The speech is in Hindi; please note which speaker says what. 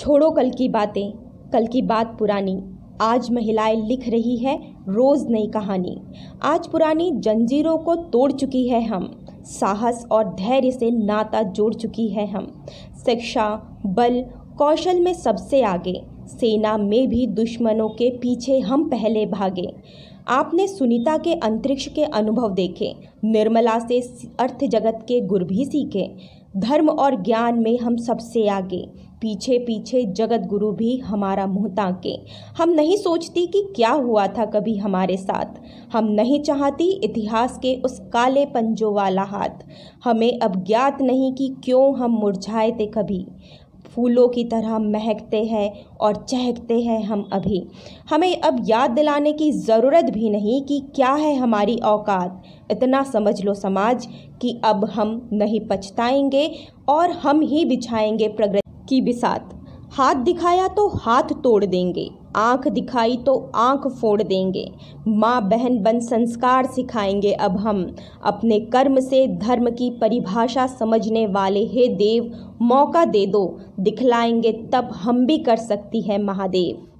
Speaker 1: छोड़ो कल की बातें कल की बात पुरानी आज महिलाएं लिख रही है रोज़ नई कहानी आज पुरानी जंजीरों को तोड़ चुकी है हम साहस और धैर्य से नाता जोड़ चुकी है हम शिक्षा बल कौशल में सबसे आगे सेना में भी दुश्मनों के पीछे हम पहले भागे आपने सुनीता के अंतरिक्ष के अनुभव देखे निर्मला से अर्थ जगत के गुर भी सीखे धर्म और ज्ञान में हम सबसे आगे पीछे पीछे जगत गुरु भी हमारा मुंह ताके हम नहीं सोचती कि क्या हुआ था कभी हमारे साथ हम नहीं चाहती इतिहास के उस काले पंजों वाला हाथ हमें अब ज्ञात नहीं कि क्यों हम मुरझाए थे कभी फूलों की तरह महकते हैं और चहकते हैं हम अभी हमें अब याद दिलाने की ज़रूरत भी नहीं कि क्या है हमारी औकात इतना समझ लो समाज कि अब हम नहीं पछताएंगे और हम ही बिछाएंगे प्रगति की बिसात हाथ दिखाया तो हाथ तोड़ देंगे आंख दिखाई तो आंख फोड़ देंगे माँ बहन बन संस्कार सिखाएंगे अब हम अपने कर्म से धर्म की परिभाषा समझने वाले हे देव मौका दे दो दिखलाएंगे तब हम भी कर सकती है महादेव